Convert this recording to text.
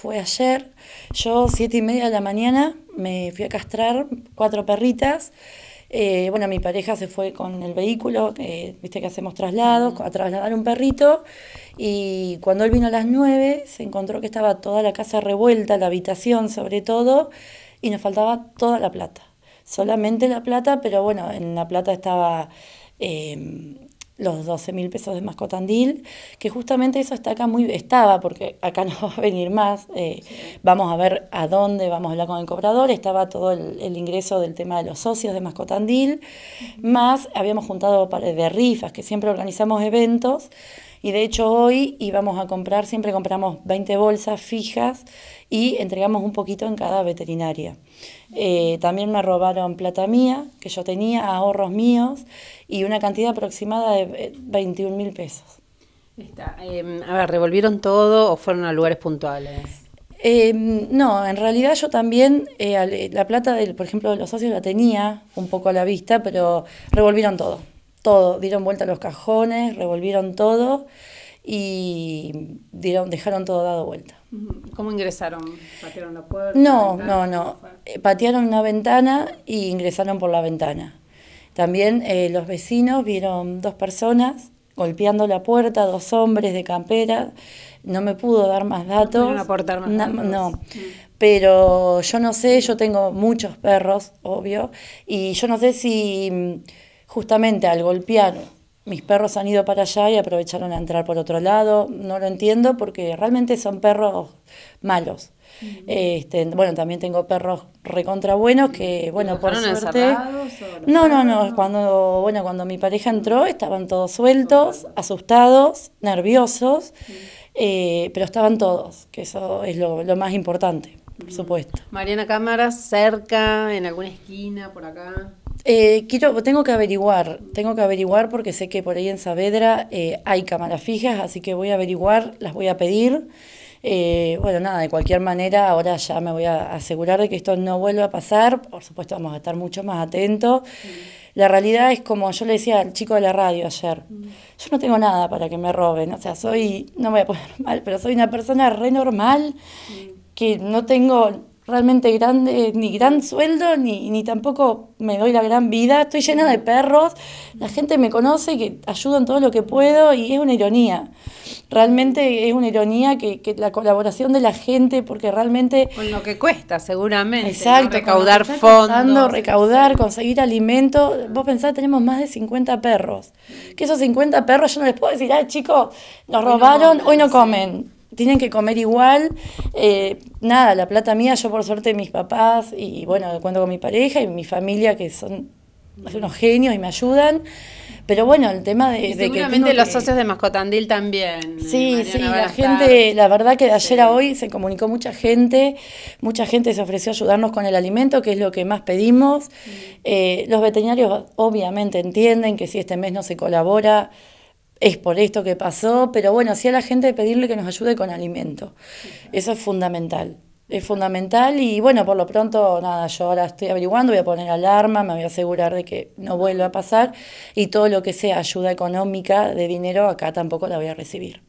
Fue ayer, yo siete y media de la mañana me fui a castrar cuatro perritas. Eh, bueno, mi pareja se fue con el vehículo, eh, viste que hacemos traslados, mm. a trasladar un perrito. Y cuando él vino a las nueve, se encontró que estaba toda la casa revuelta, la habitación sobre todo, y nos faltaba toda la plata. Solamente la plata, pero bueno, en la plata estaba... Eh, los 12 mil pesos de mascotandil, que justamente eso está acá muy, estaba, porque acá no va a venir más, eh, vamos a ver a dónde, vamos a hablar con el cobrador, estaba todo el, ingreso del tema de los socios de mascotandil, más habíamos juntado de rifas, que siempre organizamos eventos, y de hecho hoy íbamos a comprar, siempre compramos 20 bolsas fijas y entregamos un poquito en cada veterinaria. Eh, también me robaron plata mía, que yo tenía, ahorros míos y una cantidad aproximada de 21 eh, mil pesos. Em, a ver, ¿revolvieron todo o fueron a lugares puntuales? Em, no, en realidad yo también, eh, la plata, del, por ejemplo, de los socios la tenía un poco a la vista, pero revolvieron todo dieron vuelta los cajones, revolvieron todo y dieron, dejaron todo dado vuelta. ¿Cómo ingresaron? ¿Patearon la puerta? No, no, no. Eh, patearon una ventana y ingresaron por la ventana. También eh, los vecinos vieron dos personas golpeando la puerta, dos hombres de campera. No me pudo dar más datos. No, aportar más datos. no. Pero yo no sé, yo tengo muchos perros, obvio, y yo no sé si justamente al golpear, mis perros han ido para allá y aprovecharon a entrar por otro lado. No lo entiendo porque realmente son perros malos. Mm. este, bueno, también tengo perros recontra buenos que, bueno, por suerte. No, no, no, no. Cuando, bueno, cuando mi pareja entró, estaban todos sueltos, asustados, nerviosos, eh, pero estaban todos, que eso es lo, más importante, por mm. supuesto. Mariana Cámara, cerca, en alguna esquina, por acá. Eh, quiero, tengo que averiguar, tengo que averiguar porque sé que por ahí en Saavedra eh, hay cámaras fijas, así que voy a averiguar, las voy a pedir. Eh, bueno, nada, de cualquier manera, ahora ya me voy a asegurar de que esto no vuelva a pasar. Por supuesto, vamos a estar mucho más atentos. La realidad es como yo le decía al chico de la radio ayer, yo no tengo nada para que me roben, o sea, soy, no me voy a poner mal, pero soy una persona re normal, que no tengo realmente grande, ni gran sueldo, ni, ni tampoco me doy la gran vida. Estoy llena de perros, la gente me conoce, que ayudo en todo lo que puedo y es una ironía. Realmente es una ironía que, la colaboración de la gente, porque realmente... Con lo que cuesta, seguramente. Exacto. Recaudar fondos. recaudar, conseguir alimento. Vos pensás, tenemos más de 50 perros. Que esos 50 perros yo no les puedo decir, ah, chicos, nos robaron, Hoy no comen tienen que comer igual. Eh, nada, la plata mía, yo por suerte mis papás y bueno, cuento con mi pareja y mi familia que son unos genios y me ayudan. Pero bueno, el tema de, y seguramente los socios de Mascotandil también. Sí, sí, la gente, la verdad que de ayer a hoy se comunicó mucha gente, mucha gente se ofreció a ayudarnos con el alimento, que es lo que más pedimos. Eh, los veterinarios obviamente entienden que si este mes no se colabora, es por esto que pasó, pero bueno, sí a la gente pedirle que nos ayude con alimento. Eso es fundamental. Es fundamental y bueno, por lo pronto, nada, yo ahora estoy averiguando, voy a poner alarma, me voy a asegurar de que no vuelva a pasar y todo lo que sea ayuda económica de dinero acá tampoco la voy a recibir.